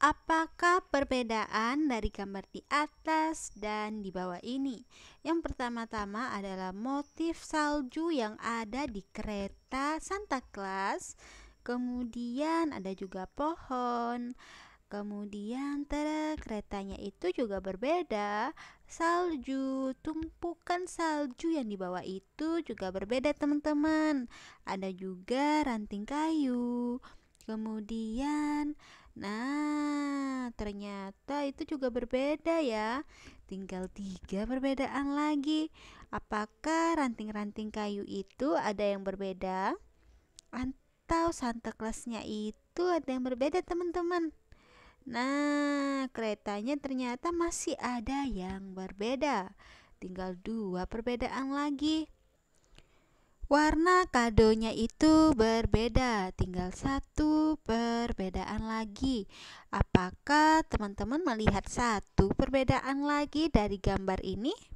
Apakah perbedaan dari gambar di atas dan di bawah ini? Yang pertama-tama adalah motif salju yang ada di kereta Santa Claus. Kemudian ada juga pohon. Kemudian tada, keretanya itu juga berbeda. Salju, tumpukan salju yang di bawah itu juga berbeda, teman-teman. Ada juga ranting kayu. Kemudian, nah ternyata itu juga berbeda ya. Tinggal tiga perbedaan lagi. Apakah ranting-ranting kayu itu ada yang berbeda? Atau Santa Clausnya itu ada yang berbeda teman-teman? Nah, keretanya ternyata masih ada yang berbeda. Tinggal dua perbedaan lagi. Warna kadonya itu berbeda, tinggal satu perbedaan lagi. Apakah teman-teman melihat satu perbedaan lagi dari gambar ini?